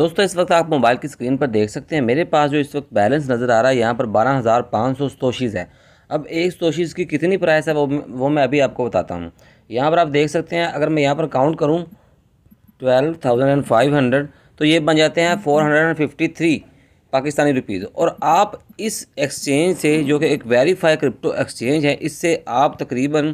दोस्तों इस वक्त आप मोबाइल की स्क्रीन पर देख सकते हैं मेरे पास जो इस वक्त बैलेंस नज़र आ रहा है यहाँ पर बारह हज़ार पाँच सौ तोशीज़ है अब एक तोशीज़ की कितनी प्राइस है वो वो मैं अभी आपको बताता हूँ यहाँ पर आप देख सकते हैं अगर मैं यहाँ पर काउंट करूँ twelve thousand and five hundred तो ये बन जाते हैं four hundred and fifty three Pakistani rupees और आप इस एक्सचेंज से जो कि एक वेरीफाई क्रिप्टो एक्सचेंज है इससे आप तकरीबन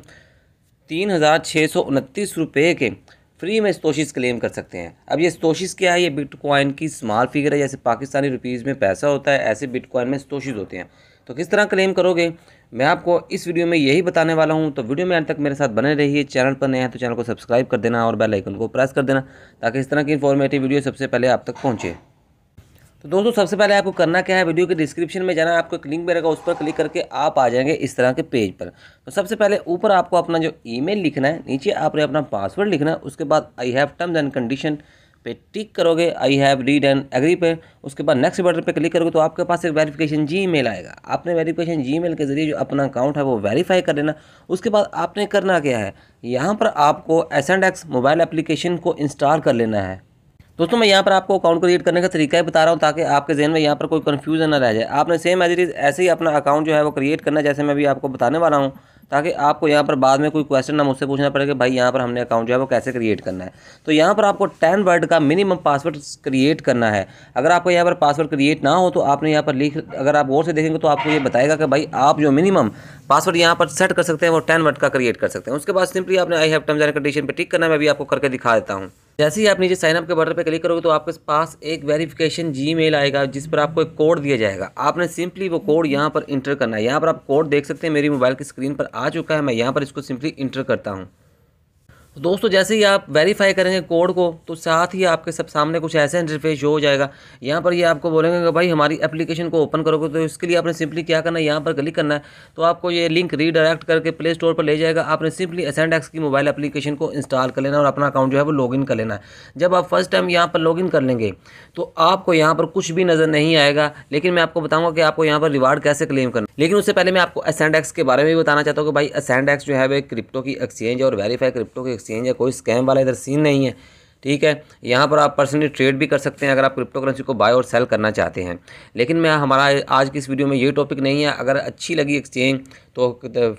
तीन हज़ार छः सौ उनतीस रुपये के फ्री में स्तोशिस क्लेम कर सकते हैं अब ये स्तोशिस क्या है ये बिटकॉइन की स्मॉल फिगर है जैसे पाकिस्तानी रुपीज़ में पैसा होता है ऐसे बिटकॉइन में स्तोशिस होते हैं तो किस तरह क्लेम करोगे मैं आपको इस वीडियो में यही बताने वाला हूँ तो वीडियो में अंत तक मेरे साथ बने रहिए चैनल पर नए हैं तो चैनल को सब्सक्राइब कर देना और बेल आइकन को प्रेस कर देना ताकि इस तरह की इन्फॉर्मेटिव वीडियो सबसे पहले आप तक पहुँचे तो दोस्तों सबसे पहले आपको करना क्या है वीडियो के डिस्क्रिप्शन में जाना आपको एक लिंक मिलेगा उस पर क्लिक करके आप आ जाएंगे इस तरह के पेज पर तो सबसे पहले ऊपर आपको अपना जो ईमेल लिखना है नीचे आपने अपना पासवर्ड लिखना है उसके बाद I have terms and condition पे टिक करोगे I have read and agree पे उसके बाद नेक्स्ट बटन पे क्लिक करोगे तो आपके पास एक वेरिफिकेशन जी मेल आएगा आपने वेरिफिकेशन जी मेल के जरिए जो अपना अकाउंट है वो वेरीफाई कर लेना उसके बाद आपने करना क्या है यहाँ पर आपको AscendEX mobile application को इंस्टॉल कर लेना है दोस्तों मैं यहाँ पर आपको अकाउंट क्रिएट करने का तरीका ही बता रहा हूँ ताकि आपके जहन में यहाँ पर कोई कन्फ्यूजन ना रह जाए आपने सेम एज इज ऐसे ही अपना अकाउंट जो है वो क्रिएट करना जैसे मैं भी आपको बताने वाला हूँ ताकि आपको यहाँ पर बाद में कोई क्वेश्चन ना मुझसे पूछना पड़े कि भाई यहाँ पर हमने अकाउंट जो है वो कैसे क्रिएट करना है तो यहाँ पर आपको टेन वर्ड का मिनिमम पासवर्ड क्रिएट करना है अगर आपको यहाँ पर पासवर्ड क्रिएट ना हो तो आपने यहाँ पर लिख अगर आप गौर से देखेंगे तो आपको ये बताएगा कि भाई आप जो मिनिमम पासवर्ड यहाँ पर सेट कर सकते हैं वो टेन वर्ड का क्रिएट कर सकते हैं उसके बाद सिंपली आपने I have terms and condition पर टिक करना मैं भी आपको करके दिखा देता हूँ जैसे ही आप नीचे साइनअप के बटन पर क्लिक करोगे तो आपके पास एक वेरिफिकेशन जी आएगा जिस पर आपको एक कोड दिया जाएगा आपने सिंपली वो कोड यहाँ पर इंटर करना है यहाँ पर आप कोड देख सकते हैं मेरी मोबाइल की स्क्रीन पर आ चुका है मैं यहाँ पर इसको सिंपली इंटर करता हूँ तो दोस्तों जैसे ही आप वेरीफाई करेंगे कोड को तो साथ ही आपके सब सामने कुछ ऐसा इंटरफेस शो हो जाएगा यहाँ पर ये यह आपको बोलेंगे कि भाई हमारी एप्लीकेशन को ओपन करोगे तो इसके लिए आपने सिंपली क्या करना है यहाँ पर क्लिक करना है तो आपको ये लिंक रीडायरेक्ट करके प्ले स्टोर पर ले जाएगा आपने सिंपली एसेंड एक्स की मोबाइल एप्लीकेशन को इंस्टॉल कर लेना और अपना अकाउंट जो है वो लॉगिन कर लेना है जब आप फर्स्ट टाइम यहाँ पर इन कर लेंगे तो आपको यहाँ पर कुछ भी नज़र नहीं आएगा लेकिन मैं आपको बताऊँगा कि आपको यहाँ पर रिवार्ड कैसे क्लेम करना लेकिन उससे पहले मैं आपको एसेंड एक्स के बारे में भी बताना चाहता हूँ कि भाई एसेंड एक्स जो है वे क्रिप्टो की एक्सचेंज और वेरीफाई क्रिप्टो की एक्सचेंज या कोई स्कैम वाला इधर सीन नहीं है ठीक है यहाँ पर आप पर्सनली ट्रेड भी कर सकते हैं अगर आप क्रिप्टो करेंसी को बाय और सेल करना चाहते हैं लेकिन मैं हमारा आज की इस वीडियो में ये टॉपिक नहीं है अगर अच्छी लगी एक्सचेंज तो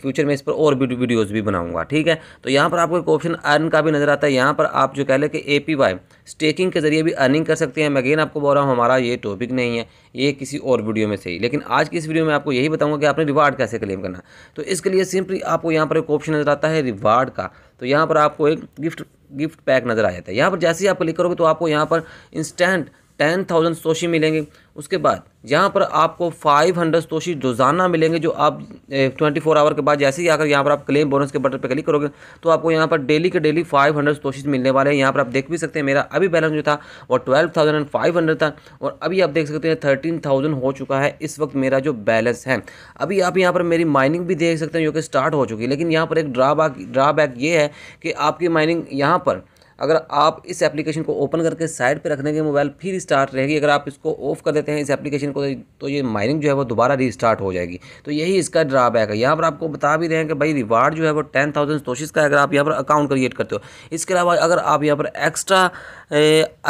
फ्यूचर में इस पर और वीडियोज़ भी बनाऊँगा ठीक है तो यहाँ पर आपको एक ऑप्शन अर्न का भी नज़र आता है यहाँ पर आप जो कह लें कि ए पी वाई स्टेकिंग के ज़रिए भी अर्निंग कर सकते हैं मैं अगेन आपको बोल रहा हूँ हमारा ये टॉपिक नहीं है ये किसी और वीडियो में सही लेकिन आज की इस वीडियो में आपको यही बताऊँगा कि आपने रिवार्ड कैसे क्लेम करना तो इसके लिए सिंपली आपको यहाँ पर एक ऑप्शन नज़र आता है रिवार्ड का तो यहाँ पर आपको एक गिफ्ट गिफ्ट पैक नज़र आ जाता है यहाँ पर जैसे ही आप क्लिक करोगे तो आपको यहाँ पर इंस्टेंट टेन थाउजेंड सोशी मिलेंगे उसके बाद यहाँ पर आपको फाइव हंड्रेड सोशी रोज़ाना मिलेंगे जो आप ट्वेंटी फोर आवर के बाद जैसे ही आकर यहाँ पर आप क्लेम बोनस के बटन पर क्लिक करोगे तो आपको यहाँ पर डेली के डेली फाइव हंड्रेड तोशीज मिलने वाले हैं यहाँ पर आप देख भी सकते हैं मेरा अभी बैलेंस जो था वो twelve thousand and five hundred था और अभी आप देख सकते हैं थर्टीन थाउजेंड हो चुका है इस वक्त मेरा जो बैलेंस है अभी आप यहाँ पर मेरी माइनिंग भी देख सकते हैं जो कि स्टार्ट हो चुकी है लेकिन यहाँ पर एक ड्राबैक ड्राबैक ये है कि आपकी माइनिंग यहाँ पर अगर आप इस एप्लीकेशन को ओपन करके साइड पर रख देंगे मोबाइल फिर स्टार्ट रहेगी अगर आप इसको ऑफ कर देते हैं इस एप्लीकेशन को तो ये माइनिंग जो है वो दोबारा रीस्टार्ट हो जाएगी तो यही इसका ड्रॉबैक है यहाँ पर आपको बता भी रहे हैं कि भाई रिवार्ड जो है वो टेन थाउजेंड तोशिश का अगर आप यहाँ पर अकाउंट क्रिएट करते हो इसके अलावा अगर आप यहाँ पर एक्स्ट्रा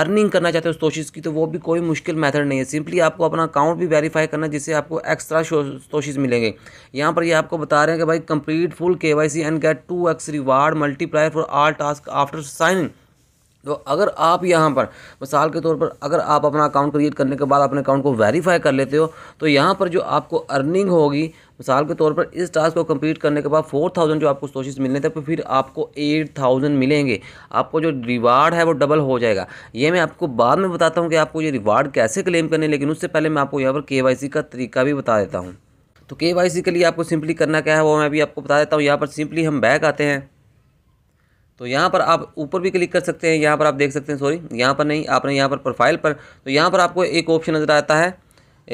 अर्निंग करना चाहते हो तोशिश की तो वो भी कोई मुश्किल मैथड नहीं है सिंपली आपको अपना अकाउंट भी वेरीफाई करना जिससे आपको एक्स्ट्रा तोशिश मिलेंगे यहाँ पर ये यह आपको बता रहे हैं कि भाई complete full K Y C and get two x reward multiply for all task after signing तो अगर आप यहाँ पर मिसाल के तौर पर अगर आप अपना अकाउंट क्रिएट करने के बाद अपने अकाउंट को वेरीफाई कर लेते हो तो यहाँ पर जो आपको अर्निंग होगी मिसाल के तौर पर इस टास्क को कंप्लीट करने के बाद फोर थाउजेंड जो आपको सोशेस मिलने थे तो फिर आपको एट थाउजेंड मिलेंगे आपको जो रिवार्ड है वो डबल हो जाएगा ये मैं आपको बाद में बताता हूँ कि आपको ये रिवार्ड कैसे क्लेम करने लेकिन उससे पहले मैं आपको यहाँ पर के का तरीका भी बता देता हूँ तो के के लिए आपको सिंपली करना क्या है वो मैं भी आपको बता देता हूँ यहाँ पर सिंपली हम बैक आते हैं तो यहाँ पर आप ऊपर भी क्लिक कर सकते हैं यहाँ पर आप देख सकते हैं सॉरी यहाँ पर नहीं आपने यहाँ पर प्रोफाइल पर तो यहाँ पर आपको एक ऑप्शन नज़र आता है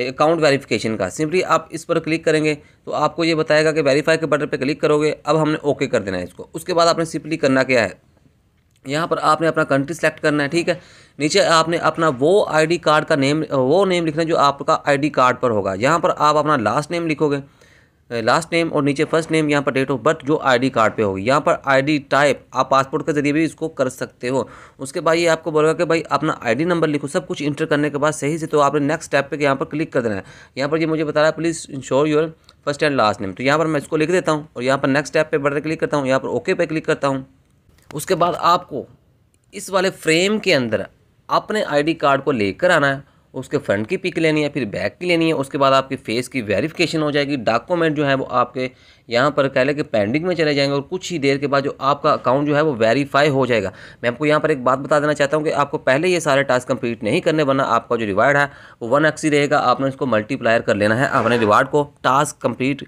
अकाउंट वेरिफिकेशन का सिंपली आप इस पर क्लिक करेंगे तो आपको ये बताएगा कि वेरीफाई के बटन पर क्लिक करोगे अब हमने ओके कर देना है इसको उसके बाद आपने सिंपली करना क्या है यहाँ पर आपने अपना कंट्री सेलेक्ट करना है ठीक है नीचे आपने अपना वो आईडी कार्ड का नेम वो नेम लिखना है जो आपका आईडी कार्ड पर होगा यहाँ पर आप अपना लास्ट नेम लिखोगे लास्ट नेम और नीचे फर्स्ट नेम यहाँ पर डेट ऑफ बर्थ जो आईडी कार्ड पे होगी यहाँ पर आईडी टाइप आप पासपोर्ट के जरिए भी इसको कर सकते हो उसके बाद ये आपको बोलेगा कि भाई अपना आईडी नंबर लिखो सब कुछ इंटर करने के बाद सही से तो आपने नेक्स्ट स्टेप पे यहाँ पर क्लिक कर देना है यहाँ पर ये मुझे बता रहा है please ensure your first and last name तो यहाँ पर मैं इसको लिख देता हूँ और यहाँ पर नेक्स्ट स्टेप पर बढ़ क्लिक करता हूँ यहाँ पर ओके पे क्लिक करता हूँ उसके बाद आपको इस वाले फ्रेम के अंदर अपने आई कार्ड को लेकर आना है उसके फ्रंट की पिक लेनी है फिर बैक की लेनी है उसके बाद आपके फेस की वेरिफिकेशन हो जाएगी डॉक्यूमेंट जो है वो आपके यहाँ पर कह लें कि पेंडिंग में चले जाएंगे और कुछ ही देर के बाद जो आपका अकाउंट जो है वो वेरीफाई हो जाएगा मैं आपको यहाँ पर एक बात बता देना चाहता हूँ कि आपको पहले ये सारे टास्क कंप्लीट नहीं करने वरना आपका जो रिवार्ड है वो वन एक्स ही रहेगा आपने इसको मल्टीप्लायर कर लेना है अपने रिवार्ड को टास्क कंप्लीट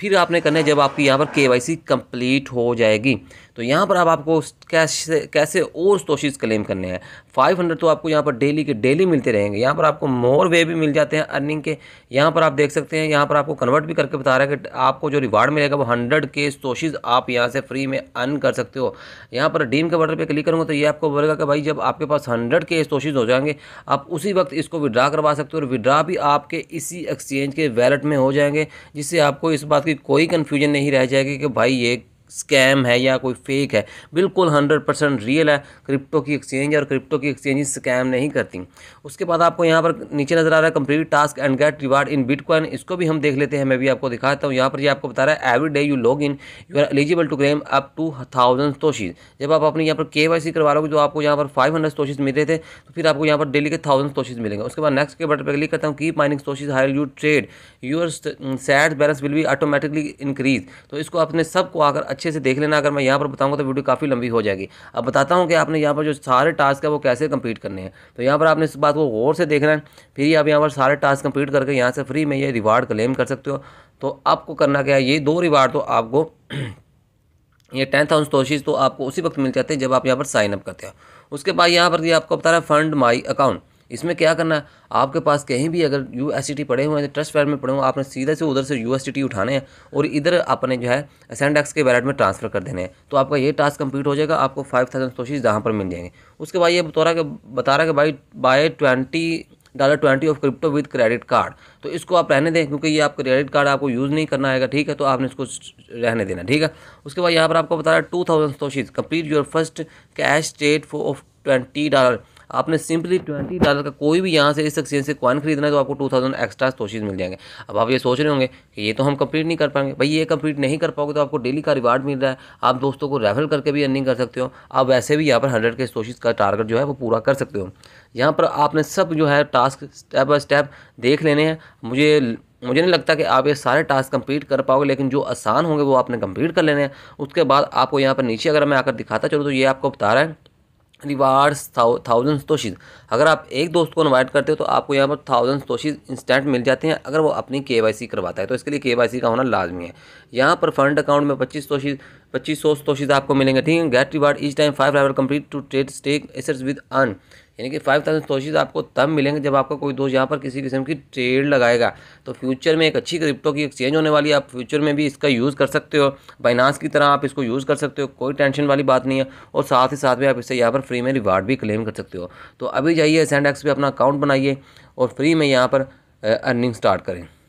फिर आपने करना है जब आपकी यहाँ पर के वाई सी कंप्लीट हो जाएगी तो यहाँ पर अब आपको कैसे कैसे और स्टोशीज़ क्लेम करने हैं हंड्रेड तो आपको यहाँ पर डेली के डेली मिलते रहेंगे यहाँ पर आपको मोर वे भी मिल जाते हैं अर्निंग के यहाँ पर आप देख सकते हैं यहाँ पर आपको कन्वर्ट भी करके बता रहा है कि आपको जो रिवार्ड मिलेगा वो हंड्रेड के स्टोशीज़ आप यहाँ से फ्री में अर्न कर सकते हो यहाँ पर डीम के बटर पर क्लिक करूँगा तो ये आपको बोलेगा कि भाई जब आपके पास हंड्रेड के स्टोशीज़ हो जाएंगे आप उसी वक्त इसको विड्रा करवा सकते हो और विड्रा भी आपके इसी एक्सचेंज के वैलेट में हो जाएंगे जिससे आपको इस बात की कोई कन्फ्यूजन नहीं रह जाएगी कि भाई ये स्कैम है या कोई फेक है बिल्कुल हंड्रेड परसेंट रियल है क्रिप्टो की एक्सचेंज और क्रिप्टो की एक्सचेंज स्कैम नहीं करती उसके बाद आपको यहाँ पर नीचे नजर आ रहा है complete task and get reward in bitcoin इसको भी हम देख लेते हैं मैं भी आपको दिखाता हूँ यहाँ पर ये आपको बता रहा है every day you log in you are eligible to claim up to thousand satoshis जब आप अपने यहाँ पर के वाई सी करवा लोगे तो आपको यहाँ पर फाइव हंड्रेड तोशीज मिल रहे थे तो फिर आपको यहाँ पर डेली के थाउजेंड तोशीज मिलेंगे उसके बाद नेक्स्ट के बटन पर क्लिक करता हूँ keep mining satoshis higher you trade your sat balance will भी ऑटोमेटिकली इंक्रीज तो इसको अपने सबको आकर अच्छे से देख लेना अगर मैं यहाँ पर बताऊँगा तो वीडियो काफ़ी लंबी हो जाएगी अब बताता हूँ कि आपने यहाँ पर जो सारे टास्क है वो कैसे कंप्लीट करने हैं तो यहाँ पर आपने इस बात को गौर से देखना है फिर आप यहाँ पर सारे टास्क कंप्लीट करके यहाँ से फ्री में ये रिवार्ड क्लेम कर सकते हो तो आपको करना क्या है ये दो रिवार्ड तो आपको ये टेन थाउजेंड तोशीज़ तो आपको उसी वक्त मिल जाते हैं जब आप यहाँ पर साइन अप करते हो उसके बाद यहाँ पर ये आपको बता रहा है फंड माई अकाउंट इसमें क्या करना है आपके पास कहीं भी अगर यू एस टी पढ़े हुए हैं ट्रस्ट तो वैलेट में पढ़े हुए आपने सीधे से उधर से यू एस टी उठाने हैं और इधर अपने जो है सेंडेक्स के वैलेट में ट्रांसफर कर देने हैं तो आपका ये टास्क कंप्लीट हो जाएगा आपको फाइव थाउजेंड सोशीज यहाँ पर मिल जाएंगे उसके बाद ये बता रहा बता रहा कि भाई buy twenty dollar twenty of crypto with credit card तो इसको आप रहने दें क्योंकि ये आप क्रेडिट कार्ड आपको यूज़ नहीं करना आएगा ठीक है तो आपने इसको रहने देना ठीक है उसके बाद यहाँ पर आपको बता रहा है टू थाउजेंड सोशीज complete your first cash state of twenty dollar आपने सिंपली ट्वेंटी डॉलर का कोई भी यहाँ से इस एक्सचेंज से कॉइन खरीदना है तो आपको टू थाउजेंड एक्स्ट्रा सोशीज मिल जाएंगे अब आप ये सोच रहे होंगे कि ये तो हम कंप्लीट नहीं कर पाएंगे भाई ये कंप्लीट नहीं कर पाओगे तो आपको डेली का रिवार्ड मिल रहा है आप दोस्तों को रेफर करके भी अर्निंग कर सकते हो आप वैसे भी यहाँ पर हंड्रेड के तोशीज का टारगेट जो है वो पूरा कर सकते हो यहाँ पर आपने सब जो है टास्क स्टेप बाय स्टेप देख लेने हैं मुझे मुझे नहीं लगता कि आप ये सारे टास्क कंप्लीट कर पाओगे लेकिन जो आसान होंगे वो आपने कंप्लीट कर लेने हैं उसके बाद आपको यहाँ पर नीचे अगर मैं आकर दिखाता चलूँ तो ये आपको बता रहा है रिवार्ड्स थाउजेंड तोशीज अगर आप एक दोस्त को इन्वाइट करते हो तो आपको यहाँ पर थाउजेंड तोशीज इंस्टेंट मिल जाते हैं अगर वो अपनी के करवाता है तो इसके लिए के का होना लाजमी है यहाँ पर फंड अकाउंट में पच्चीस तोशीज पच्चीस सौ तोशीज आपको मिलेंगे ठीक है गेट रिवार्ड इस time five level complete two trade stake assets with अन यानी कि फाइव थाउजेंड सोशीज आपको तब मिलेंगे जब आपका कोई दोस्त यहाँ पर किसी किस्म की ट्रेड लगाएगा तो फ्यूचर में एक अच्छी क्रिप्टो की एक्सचेंज होने वाली है आप फ्यूचर में भी इसका यूज़ कर सकते हो बाइनास की तरह आप इसको यूज़ कर सकते हो कोई टेंशन वाली बात नहीं है और साथ ही साथ में आप इससे यहाँ पर फ्री में रिवार्ड भी क्लेम कर सकते हो तो अभी जाइए सेंड एक्स अपना अकाउंट बनाइए और फ्री में यहाँ पर अर्निंग स्टार्ट करें